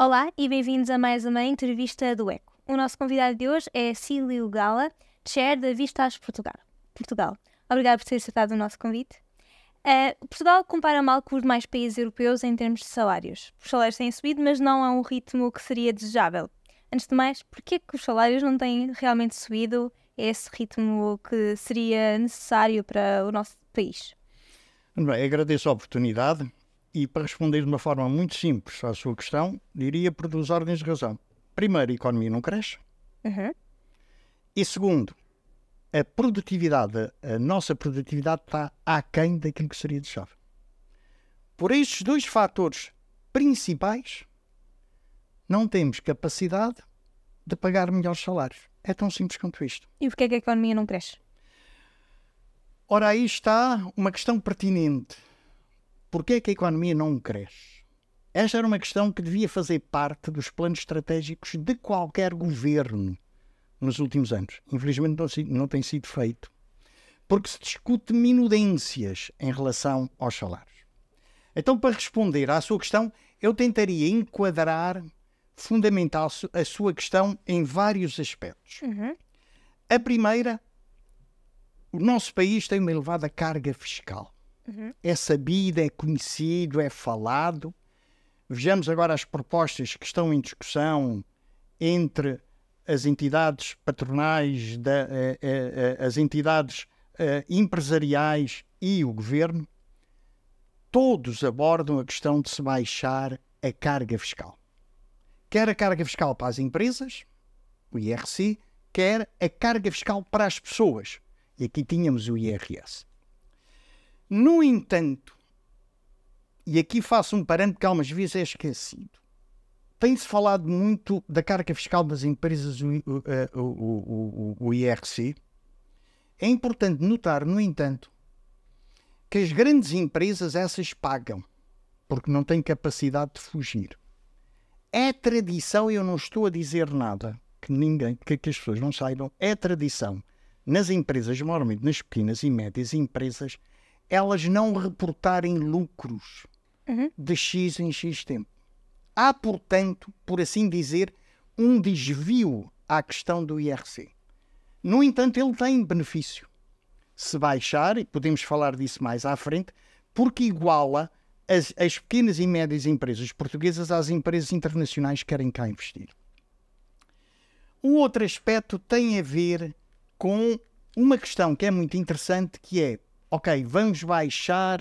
Olá e bem-vindos a mais uma entrevista do ECO. O nosso convidado de hoje é Cílio Gala, Chair da Vistas Portugal. Portugal. Obrigado por ter aceitado o nosso convite. Uh, Portugal compara mal com os demais países europeus em termos de salários. Os salários têm subido, mas não a um ritmo que seria desejável. Antes de mais, porquê que os salários não têm realmente subido a esse ritmo que seria necessário para o nosso país? Bem, agradeço a oportunidade e para responder de uma forma muito simples à sua questão, diria por duas ordens de razão. Primeiro, a economia não cresce. Uhum. E segundo, a produtividade, a nossa produtividade está aquém daquilo que seria de chave. Por estes dois fatores principais, não temos capacidade de pagar melhores salários. É tão simples quanto isto. E porquê é que a economia não cresce? Ora, aí está uma questão pertinente Porquê é que a economia não cresce? Esta era uma questão que devia fazer parte dos planos estratégicos de qualquer governo nos últimos anos. Infelizmente não, não tem sido feito, porque se discute minudências em relação aos salários. Então, para responder à sua questão, eu tentaria enquadrar fundamental a sua questão em vários aspectos. Uhum. A primeira, o nosso país tem uma elevada carga fiscal. Uhum. É sabido, é conhecido, é falado. Vejamos agora as propostas que estão em discussão entre as entidades patronais, da, eh, eh, eh, as entidades eh, empresariais e o governo. Todos abordam a questão de se baixar a carga fiscal. Quer a carga fiscal para as empresas, o IRC, quer a carga fiscal para as pessoas. E aqui tínhamos o IRS. No entanto, e aqui faço um parâmetro que algumas vezes é esquecido, tem-se falado muito da carga fiscal das empresas, o, o, eh, o, o IRC. É importante notar, no entanto, que as grandes empresas essas pagam, porque não têm capacidade de fugir. É tradição, eu não estou a dizer nada que ninguém, que, que as pessoas não saibam, é tradição nas empresas, normalmente nas pequenas e médias empresas, elas não reportarem lucros uhum. de X em X tempo. Há, portanto, por assim dizer, um desvio à questão do IRC. No entanto, ele tem benefício. Se baixar, e podemos falar disso mais à frente, porque iguala as, as pequenas e médias empresas portuguesas às empresas internacionais que querem cá investir. O outro aspecto tem a ver com uma questão que é muito interessante, que é ok, vamos baixar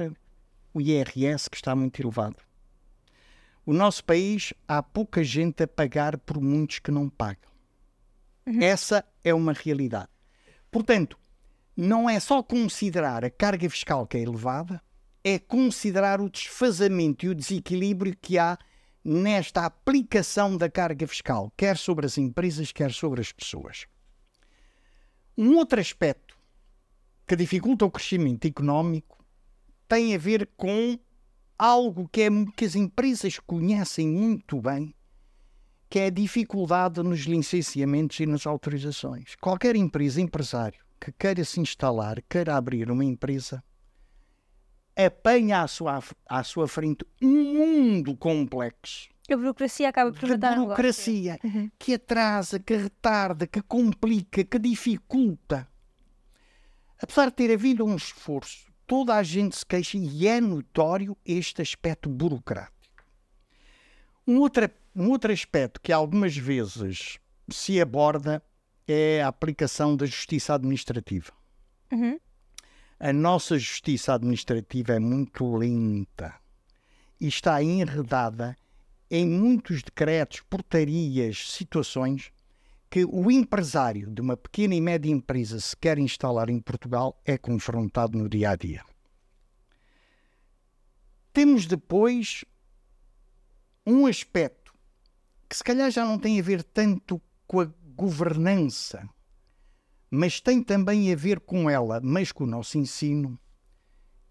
o IRS que está muito elevado. O nosso país há pouca gente a pagar por muitos que não pagam. Uhum. Essa é uma realidade. Portanto, não é só considerar a carga fiscal que é elevada, é considerar o desfazamento e o desequilíbrio que há nesta aplicação da carga fiscal, quer sobre as empresas, quer sobre as pessoas. Um outro aspecto que dificulta o crescimento económico tem a ver com algo que, é, que as empresas conhecem muito bem, que é a dificuldade nos licenciamentos e nas autorizações. Qualquer empresa, empresário, que queira se instalar, queira abrir uma empresa, apanha à sua, à sua frente um mundo complexo. A burocracia acaba por de burocracia uhum. que atrasa, que retarda, que complica, que dificulta Apesar de ter havido um esforço, toda a gente se queixa e é notório este aspecto burocrático. Um outro, um outro aspecto que algumas vezes se aborda é a aplicação da justiça administrativa. Uhum. A nossa justiça administrativa é muito lenta e está enredada em muitos decretos, portarias, situações que o empresário de uma pequena e média empresa se quer instalar em Portugal é confrontado no dia a dia. Temos depois um aspecto que se calhar já não tem a ver tanto com a governança, mas tem também a ver com ela, mas com o nosso ensino,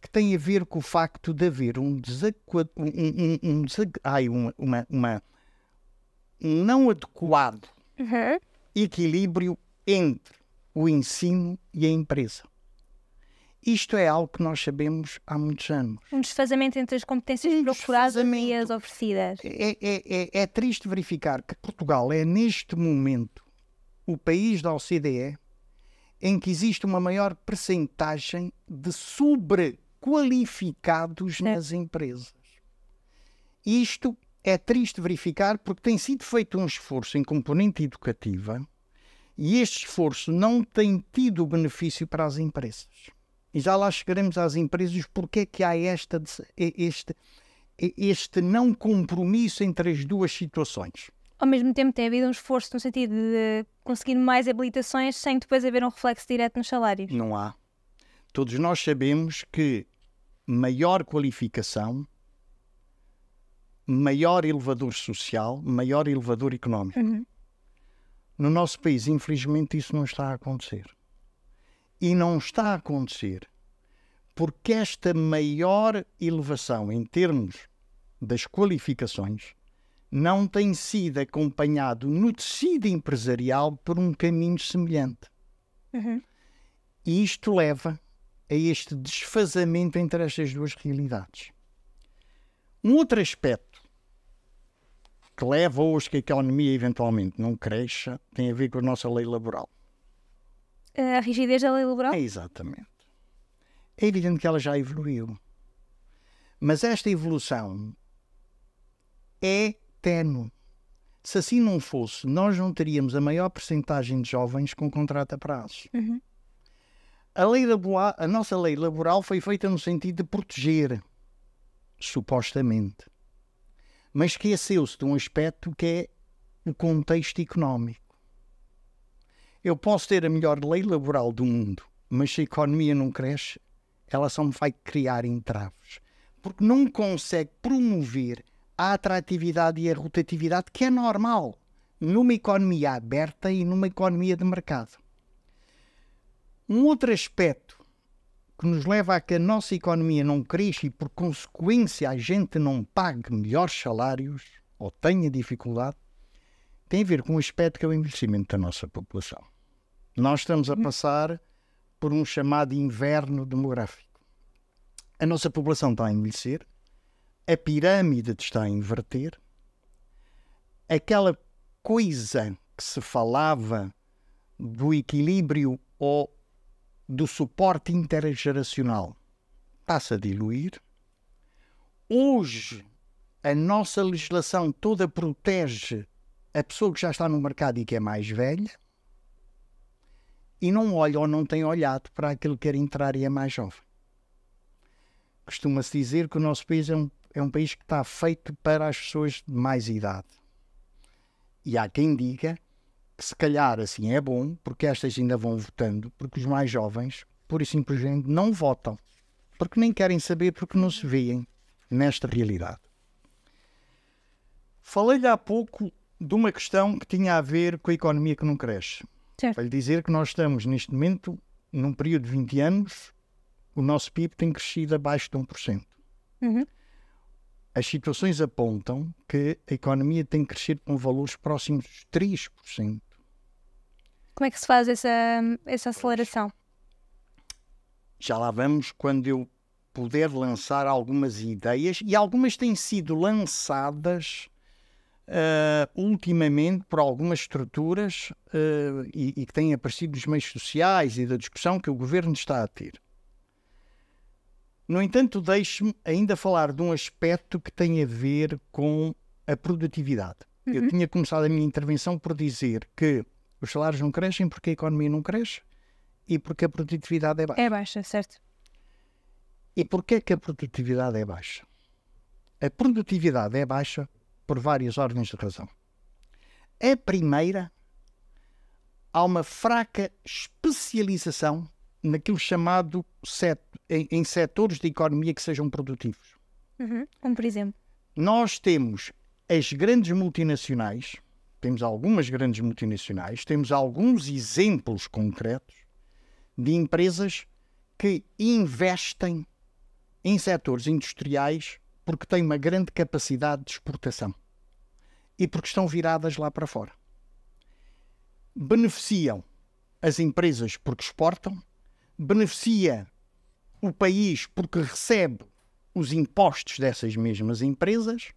que tem a ver com o facto de haver um, desacu... um, um, um, um, uma, uma, uma não adequado uhum. equilíbrio entre o ensino e a empresa. Isto é algo que nós sabemos há muitos anos. Um desfazamento entre as competências um procuradas e as oferecidas. É, é, é, é, é triste verificar que Portugal é, neste momento, o país da OCDE em que existe uma maior percentagem de sobrequalificados nas empresas. Isto é triste verificar porque tem sido feito um esforço em componente educativa e este esforço não tem tido benefício para as empresas. E já lá chegaremos às empresas porque é que há esta, este, este não compromisso entre as duas situações. Ao mesmo tempo tem havido um esforço no sentido de conseguir mais habilitações sem depois haver um reflexo direto nos salários. Não há. Todos nós sabemos que maior qualificação maior elevador social, maior elevador económico. Uhum. No nosso país, infelizmente, isso não está a acontecer. E não está a acontecer porque esta maior elevação em termos das qualificações não tem sido acompanhado no tecido empresarial por um caminho semelhante. Uhum. E isto leva a este desfazamento entre estas duas realidades. Um outro aspecto que leva hoje que a economia eventualmente não cresça tem a ver com a nossa lei laboral. A rigidez da lei laboral? É, exatamente. É evidente que ela já evoluiu. Mas esta evolução é tenue. Se assim não fosse, nós não teríamos a maior percentagem de jovens com contrato a prazo. Uhum. A, lei laboral, a nossa lei laboral foi feita no sentido de proteger, supostamente mas esqueceu-se de um aspecto que é o contexto económico. Eu posso ter a melhor lei laboral do mundo, mas se a economia não cresce, ela só me vai criar entraves. Porque não consegue promover a atratividade e a rotatividade que é normal numa economia aberta e numa economia de mercado. Um outro aspecto que nos leva a que a nossa economia não cresça e, por consequência, a gente não pague melhores salários ou tenha dificuldade, tem a ver com o aspecto que é o envelhecimento da nossa população. Nós estamos a uhum. passar por um chamado inverno demográfico. A nossa população está a envelhecer, a pirâmide está a inverter, aquela coisa que se falava do equilíbrio ou do suporte intergeracional passa a diluir. Hoje, a nossa legislação toda protege a pessoa que já está no mercado e que é mais velha e não olha ou não tem olhado para aquele que quer entrar e é mais jovem. Costuma-se dizer que o nosso país é um, é um país que está feito para as pessoas de mais idade. E há quem diga que se calhar assim é bom, porque estas ainda vão votando, porque os mais jovens, por e simplesmente, não votam, porque nem querem saber, porque não se veem nesta realidade. Falei-lhe há pouco de uma questão que tinha a ver com a economia que não cresce. Certo. Para lhe dizer que nós estamos, neste momento, num período de 20 anos, o nosso PIB tem crescido abaixo de 1%. Uhum. As situações apontam que a economia tem crescido com valores próximos dos 3% como é que se faz essa, essa aceleração? Já lá vamos quando eu puder lançar algumas ideias e algumas têm sido lançadas Uh, ultimamente por algumas estruturas uh, e, e, que têm aparecido nos meios sociais e da discussão que o governo está a ter. No entanto, deixe-me ainda falar de um aspecto que tem a ver com a produtividade. Uhum. Eu tinha começado a minha intervenção por dizer que os salários não crescem porque a economia não cresce e porque a produtividade é baixa. É baixa, certo. E porquê é que a produtividade é baixa? A produtividade é baixa por várias ordens de razão. A primeira, há uma fraca especialização naquilo chamado set, em, em setores da economia que sejam produtivos. Uhum, como por exemplo? Nós temos as grandes multinacionais temos algumas grandes multinacionais, temos alguns exemplos concretos de empresas que investem em setores industriais porque têm uma grande capacidade de exportação e porque estão viradas lá para fora. Beneficiam as empresas porque exportam, beneficia o país porque recebe os impostos dessas mesmas empresas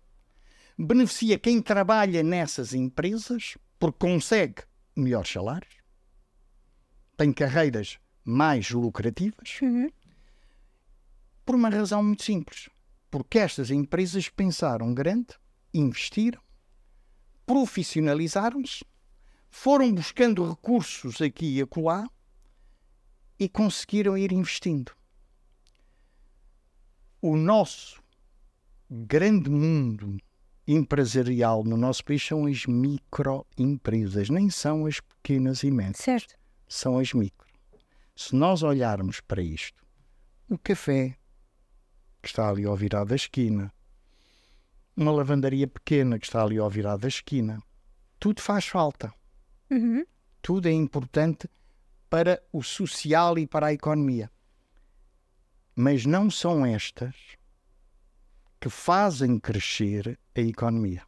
beneficia quem trabalha nessas empresas porque consegue melhores salários, tem carreiras mais lucrativas, uhum. por uma razão muito simples. Porque estas empresas pensaram grande, investiram, profissionalizaram-se, foram buscando recursos aqui e acolá e conseguiram ir investindo. O nosso grande mundo empresarial no nosso país são as microempresas, nem são as pequenas e médias. Certo. São as micro. Se nós olharmos para isto, o café, que está ali ao virar da esquina, uma lavandaria pequena que está ali ao virar da esquina, tudo faz falta. Uhum. Tudo é importante para o social e para a economia. Mas não são estas que fazem crescer a economia.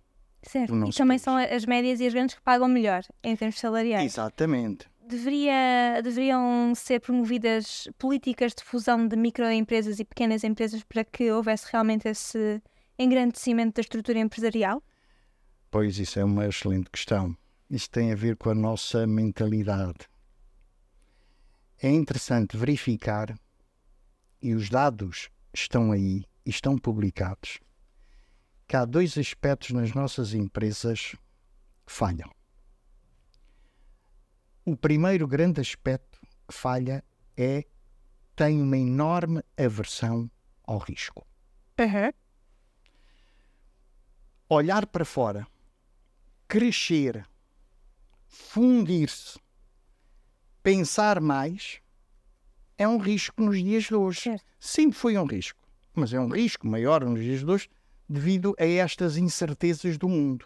Certo, e também país. são as médias e as grandes que pagam melhor em termos salariais. Exatamente. Deveria, deveriam ser promovidas políticas de fusão de microempresas e pequenas empresas para que houvesse realmente esse engrandecimento da estrutura empresarial? Pois isso é uma excelente questão. Isso tem a ver com a nossa mentalidade. É interessante verificar, e os dados estão aí, estão publicados, que há dois aspectos nas nossas empresas que falham. O primeiro grande aspecto que falha é tem uma enorme aversão ao risco. Uhum. Olhar para fora, crescer, fundir-se, pensar mais, é um risco nos dias de hoje. Certo. Sempre foi um risco mas é um risco maior nos dias de hoje, devido a estas incertezas do mundo.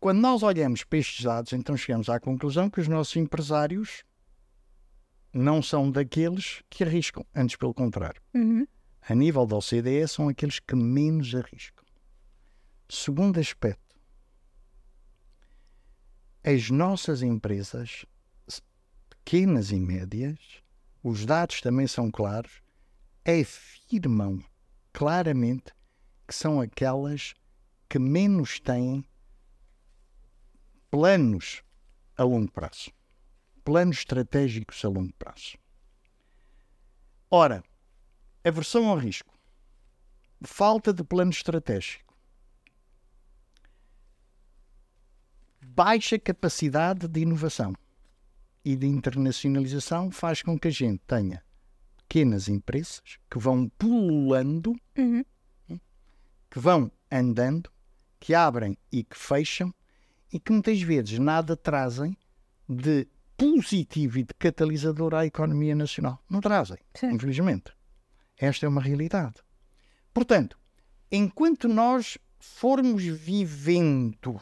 Quando nós olhamos para estes dados, então chegamos à conclusão que os nossos empresários não são daqueles que arriscam, antes pelo contrário. Uhum. A nível da OCDE, são aqueles que menos arriscam. Segundo aspecto, as nossas empresas, pequenas e médias, os dados também são claros, afirmam claramente que são aquelas que menos têm planos a longo prazo, planos estratégicos a longo prazo. Ora, aversão ao risco, falta de plano estratégico, baixa capacidade de inovação e de internacionalização faz com que a gente tenha pequenas empresas que vão pululando, uhum. Hum, que vão andando, que abrem e que fecham e que muitas vezes nada trazem de positivo e de catalisador à economia nacional. Não trazem, Sim. infelizmente. Esta é uma realidade. Portanto, enquanto nós formos vivendo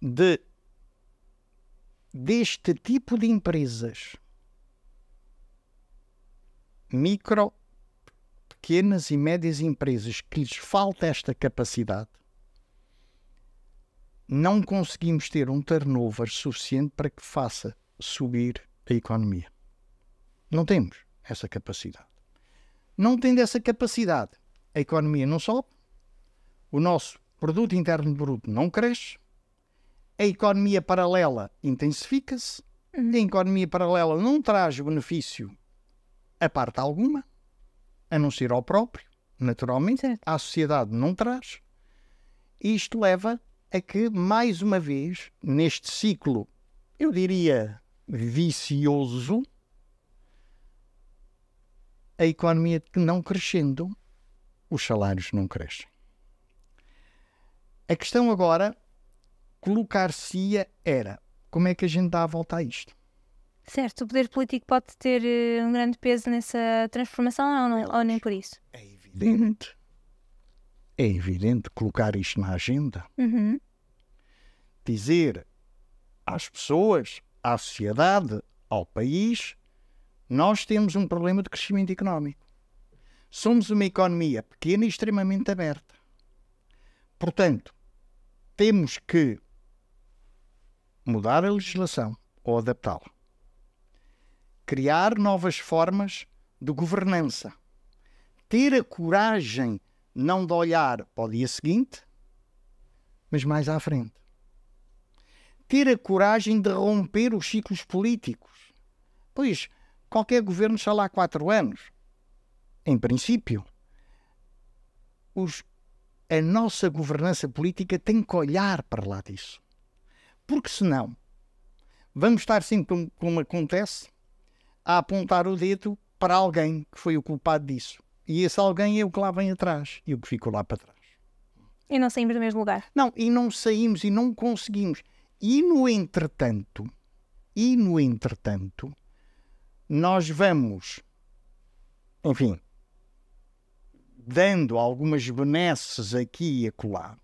de, deste tipo de empresas micro, pequenas e médias empresas que lhes falta esta capacidade, não conseguimos ter um turnover suficiente para que faça subir a economia. Não temos essa capacidade. Não tendo essa capacidade, a economia não sobe, o nosso produto interno bruto não cresce, a economia paralela intensifica-se, a economia paralela não traz benefício a parte alguma, a não ser ao próprio, naturalmente, certo. à sociedade não traz. E isto leva a que, mais uma vez, neste ciclo, eu diria vicioso, a economia não crescendo, os salários não crescem. A questão agora colocar-se-ia era como é que a gente dá a volta a isto? Certo, o poder político pode ter eh, um grande peso nessa transformação ou, não, ou nem por isso? É evidente. É evidente colocar isto na agenda. Uhum. Dizer às pessoas, à sociedade, ao país, nós temos um problema de crescimento económico. Somos uma economia pequena e extremamente aberta. Portanto, temos que mudar a legislação ou adaptá-la criar novas formas de governança, ter a coragem não de olhar para o dia seguinte, mas mais à frente, ter a coragem de romper os ciclos políticos. Pois qualquer governo está lá há quatro anos, em princípio. Os, a nossa governança política tem que olhar para lá disso. Porque senão vamos estar sempre como, como acontece a apontar o dedo para alguém que foi o culpado disso. E esse alguém é o que lá vem atrás e o que ficou lá para trás. E não saímos do mesmo lugar. Não, e não saímos e não conseguimos. E no entretanto, e no entretanto, nós vamos, enfim, dando algumas benesses aqui e acolá,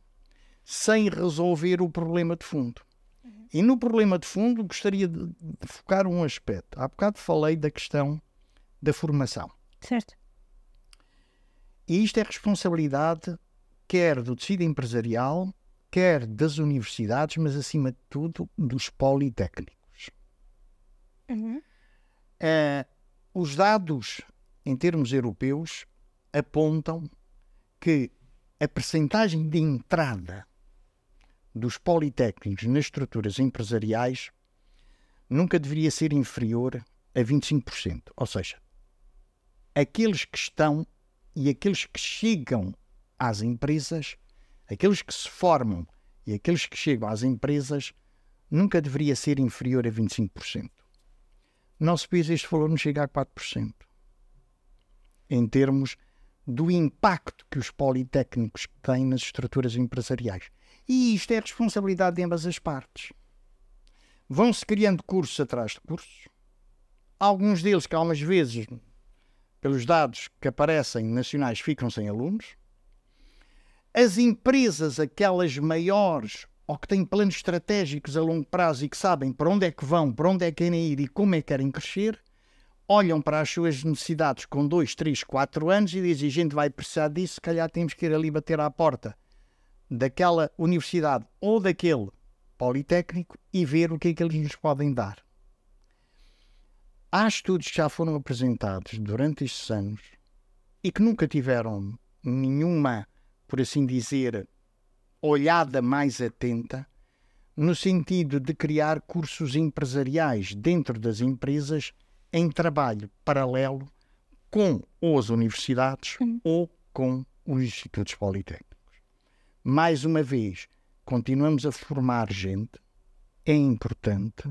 sem resolver o problema de fundo. E no problema de fundo, gostaria de, de focar um aspecto. Há bocado falei da questão da formação. Certo. E isto é responsabilidade quer do tecido empresarial, quer das universidades, mas acima de tudo dos politécnicos. Uhum. Uh, os dados, em termos europeus, apontam que a percentagem de entrada dos politécnicos nas estruturas empresariais nunca deveria ser inferior a 25%. Ou seja, aqueles que estão e aqueles que chegam às empresas, aqueles que se formam e aqueles que chegam às empresas, nunca deveria ser inferior a 25%. Nosso país, este valor não chega a 4%. Em termos do impacto que os politécnicos têm nas estruturas empresariais. E isto é responsabilidade de ambas as partes. Vão-se criando cursos atrás de cursos. Alguns deles que, algumas vezes, pelos dados que aparecem nacionais, ficam sem alunos. As empresas, aquelas maiores ou que têm planos estratégicos a longo prazo e que sabem para onde é que vão, para onde é que querem ir e como é que querem crescer, olham para as suas necessidades com 2, 3, 4 anos e dizem: a gente vai precisar disso, se calhar temos que ir ali bater à porta daquela universidade ou daquele politécnico e ver o que é que eles nos podem dar. Há estudos que já foram apresentados durante estes anos e que nunca tiveram nenhuma, por assim dizer, olhada mais atenta no sentido de criar cursos empresariais dentro das empresas em trabalho paralelo com ou as universidades ou com os institutos politécnicos mais uma vez, continuamos a formar gente, é importante,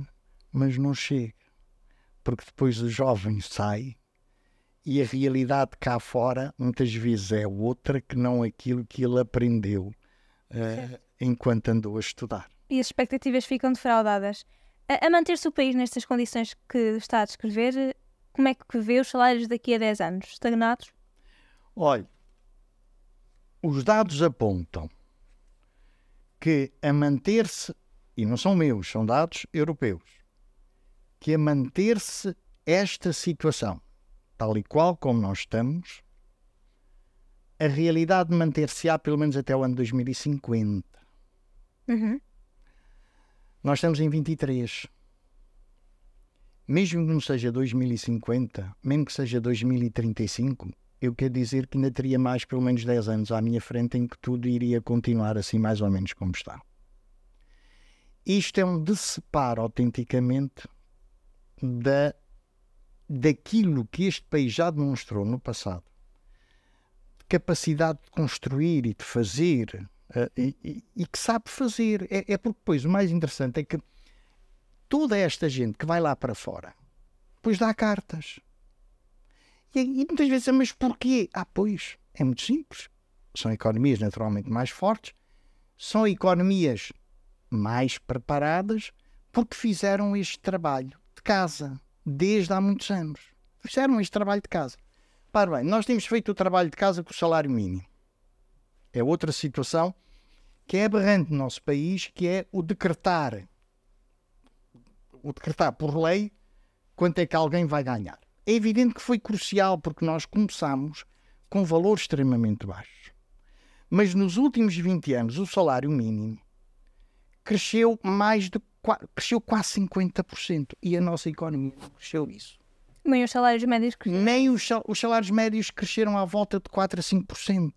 mas não chega. Porque depois o jovem sai e a realidade cá fora muitas vezes é outra que não aquilo que ele aprendeu uh, enquanto andou a estudar. E as expectativas ficam defraudadas. A, a manter-se o país nestas condições que está a descrever, como é que vê os salários daqui a 10 anos? Estagnados? Olha, os dados apontam que a manter-se, e não são meus, são dados europeus, que a manter-se esta situação, tal e qual como nós estamos, a realidade manter-se-á pelo menos até o ano 2050. Uhum. Nós estamos em 23. Mesmo que não seja 2050, mesmo que seja 2035, eu quero dizer que ainda teria mais pelo menos 10 anos à minha frente em que tudo iria continuar assim mais ou menos como está. Isto é um decepar autenticamente da, daquilo que este país já demonstrou no passado, capacidade de construir e de fazer, eh, e, e, e que sabe fazer. É, é porque depois o mais interessante é que toda esta gente que vai lá para fora, depois dá cartas e, e muitas vezes é, mas porquê? Ah, pois, é muito simples. São economias naturalmente mais fortes, são economias mais preparadas, porque fizeram este trabalho de casa desde há muitos anos. Fizeram este trabalho de casa. Para bem, nós temos feito o trabalho de casa com o salário mínimo. É outra situação que é aberrante no nosso país, que é o decretar, o decretar por lei quanto é que alguém vai ganhar é evidente que foi crucial porque nós começamos com valores extremamente baixos. Mas nos últimos 20 anos, o salário mínimo cresceu mais de cresceu quase 50% e a nossa economia cresceu isso. Nem os salários médios cresceram. Nem os, sal, os salários médios cresceram à volta de 4 a 5%.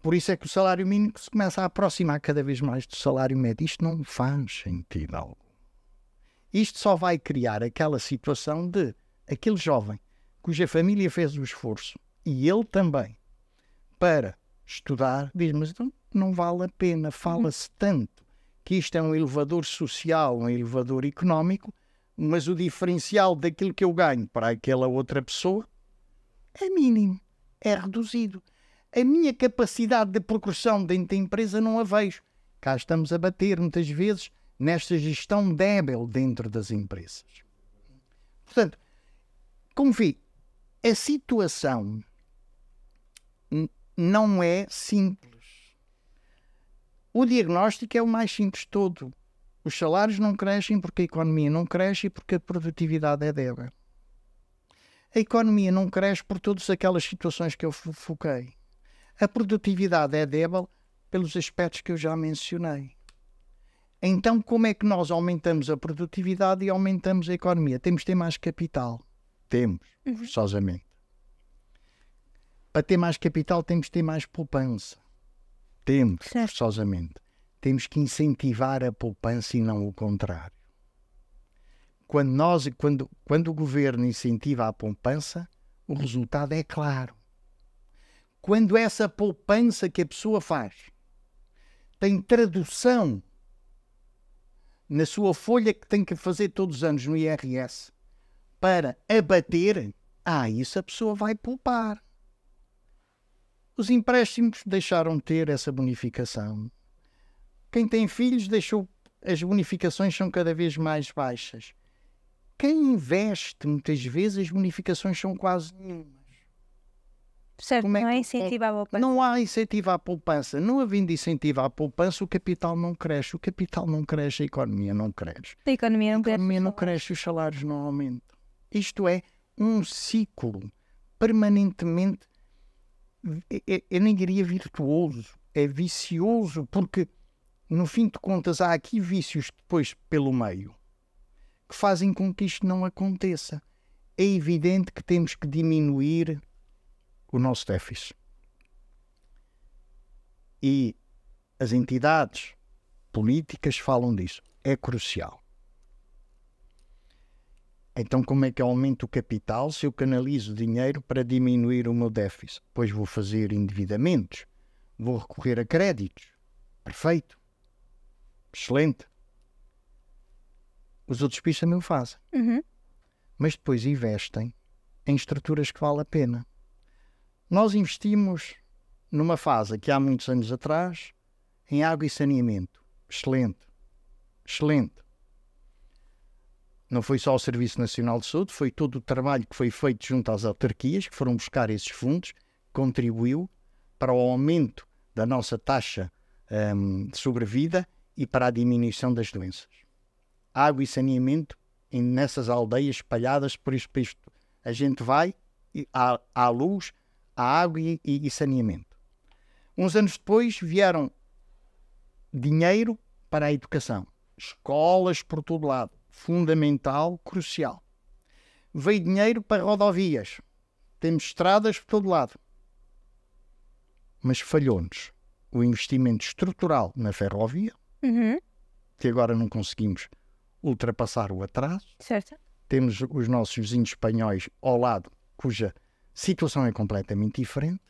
Por isso é que o salário mínimo se começa a aproximar cada vez mais do salário médio. Isto não faz sentido algum. Isto só vai criar aquela situação de aquele jovem cuja família fez o esforço e ele também para estudar, diz: Mas não não vale a pena, fala-se uhum. tanto que isto é um elevador social, um elevador económico, mas o diferencial daquilo que eu ganho para aquela outra pessoa é mínimo, é reduzido. A minha capacidade de progressão dentro da empresa não a vejo. Cá estamos a bater muitas vezes nesta gestão débil dentro das empresas. Portanto, como vi, a situação não é simples. O diagnóstico é o mais simples de todo. Os salários não crescem porque a economia não cresce e porque a produtividade é débil. A economia não cresce por todas aquelas situações que eu foquei. A produtividade é débil pelos aspectos que eu já mencionei. Então, como é que nós aumentamos a produtividade e aumentamos a economia? Temos de ter mais capital. Temos, uhum. forçosamente. Para ter mais capital, temos de ter mais poupança. Temos, certo. forçosamente. Temos que incentivar a poupança e não o contrário. Quando, nós, quando, quando o governo incentiva a poupança, o resultado é claro. Quando essa poupança que a pessoa faz tem tradução na sua folha que tem que fazer todos os anos no IRS para abater, ah, isso a pessoa vai poupar. Os empréstimos deixaram de ter essa bonificação. Quem tem filhos deixou. As bonificações são cada vez mais baixas. Quem investe, muitas vezes, as bonificações são quase nenhuma. Certo, Como é não há é incentivo à poupança. Não há incentivo à poupança. Não havendo incentivo à poupança, o capital não cresce. O capital não cresce, a economia não cresce. A economia não, a economia não cresce, os salários não aumentam. Isto é um ciclo permanentemente, eu nem diria virtuoso, é vicioso, porque no fim de contas há aqui vícios depois pelo meio que fazem com que isto não aconteça. É evidente que temos que diminuir o nosso déficit. E as entidades políticas falam disso. É crucial. Então, como é que eu aumento o capital se eu canalizo dinheiro para diminuir o meu déficit? Pois vou fazer endividamentos, vou recorrer a créditos. Perfeito. Excelente. Os outros países também o fazem. Uhum. Mas depois investem em estruturas que valem a pena. Nós investimos numa fase que há muitos anos atrás em água e saneamento. Excelente. Excelente. Não foi só o Serviço Nacional de Saúde, foi todo o trabalho que foi feito junto às autarquias, que foram buscar esses fundos, contribuiu para o aumento da nossa taxa um, de sobrevida e para a diminuição das doenças. Água e saneamento em, nessas aldeias espalhadas por este país. A gente vai, à, há luz, a água e, e saneamento. Uns anos depois vieram dinheiro para a educação, escolas por todo lado, fundamental, crucial. Veio dinheiro para rodovias, temos estradas por todo lado. Mas falhou-nos o investimento estrutural na ferrovia, uhum. que agora não conseguimos ultrapassar o atraso. Certo. Temos os nossos vizinhos espanhóis ao lado, cuja situação é completamente diferente.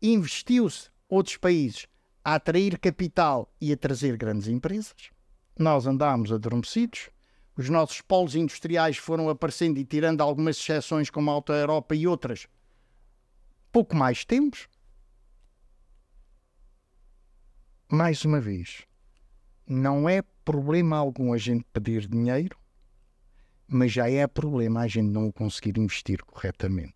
Investiu-se outros países a atrair capital e a trazer grandes empresas. Nós andámos adormecidos. Os nossos polos industriais foram aparecendo e tirando algumas exceções, como a Alta Europa e outras, pouco mais temos. Mais uma vez, não é problema algum a gente pedir dinheiro mas já é problema a gente não conseguir investir corretamente.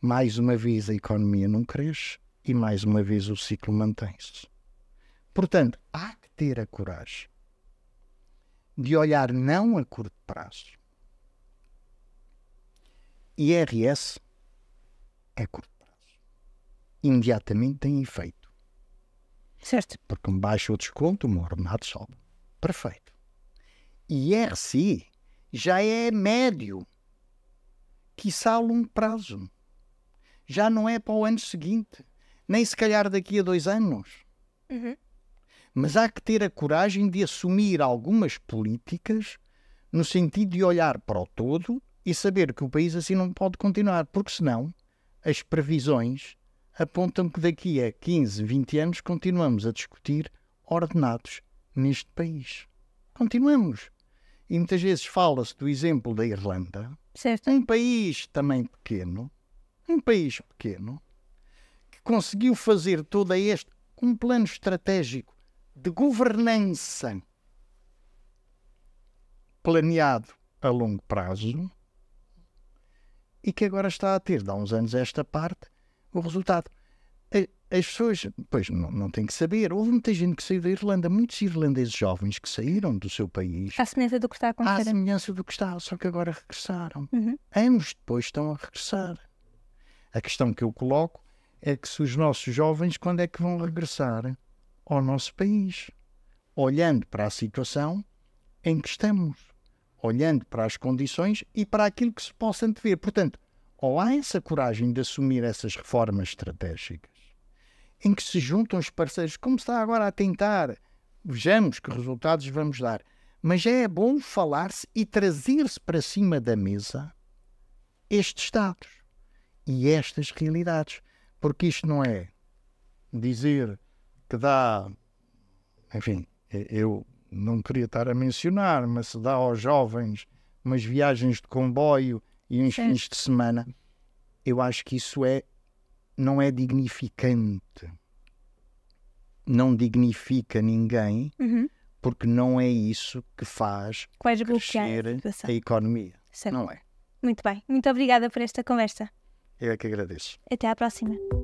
Mais uma vez a economia não cresce e mais uma vez o ciclo mantém-se. Portanto, há que ter a coragem de olhar não a curto prazo. IRS é curto prazo. Imediatamente tem efeito. Certo. Porque me baixa o desconto, o meu ordenado sobe. Perfeito. IRC já é médio, quiçá a longo prazo. Já não é para o ano seguinte, nem se calhar daqui a dois anos. Uhum. Mas há que ter a coragem de assumir algumas políticas no sentido de olhar para o todo e saber que o país assim não pode continuar, porque senão as previsões apontam que daqui a 15, 20 anos continuamos a discutir ordenados neste país. Continuamos. E muitas vezes fala-se do exemplo da Irlanda, certo. um país também pequeno, um país pequeno, que conseguiu fazer todo este um plano estratégico de governança planeado a longo prazo e que agora está a ter, de há uns anos esta parte, o resultado as pessoas, pois não, não têm que saber. Houve muita gente que saiu da Irlanda, muitos irlandeses jovens que saíram do seu país. À semelhança do que está a acontecer. À semelhança do que está, só que agora regressaram. Uhum. Anos depois estão a regressar. A questão que eu coloco é que se os nossos jovens, quando é que vão regressar ao nosso país? Olhando para a situação em que estamos, olhando para as condições e para aquilo que se possa antever. Portanto, ou há essa coragem de assumir essas reformas estratégicas, em que se juntam os parceiros, como está agora a tentar. Vejamos que resultados vamos dar. Mas é bom falar-se e trazer-se para cima da mesa estes dados e estas realidades. Porque isto não é dizer que dá. Enfim, eu não queria estar a mencionar, mas se dá aos jovens umas viagens de comboio e uns Sim. fins de semana, eu acho que isso é não é dignificante. Não dignifica ninguém, uhum. porque não é isso que faz Quais crescer a, a economia. Certo. Não é. Muito bem. Muito obrigada por esta conversa. Eu é que agradeço. Até à próxima.